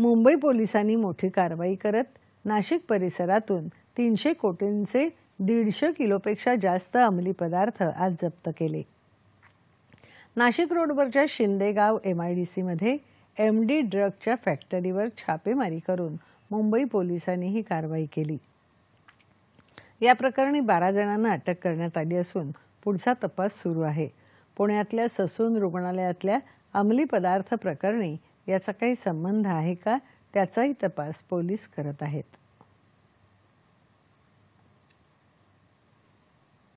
मुंबई पोलिसांनी मोठी कारवाई करत नाशिक परिसरातून तीनशे कोटींचे दीडशे किलोपेक्षा जास्त अंमली पदार्थ आज जप्त केले नाशिक रोडवरच्या शिंदेगाव एम आय डी सीमध्ये एम डी ड्रगच्या फॅक्टरीवर छापेमारी करून मुंबई पोलिसांनी ही कारवाई केली या प्रकरणी बारा जणांना अटक करण्यात आली असून पुढचा तपास सुरू आहे पुण्यातल्या ससून रुग्णालयातल्या अंमली पदार्थ प्रकरणी याचा काही संबंध आहे का त्याचाही तपास पोलीस करत आहेत